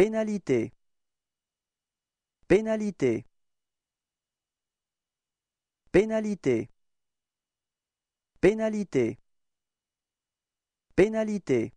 Pénalité Pénalité Pénalité Pénalité Pénalité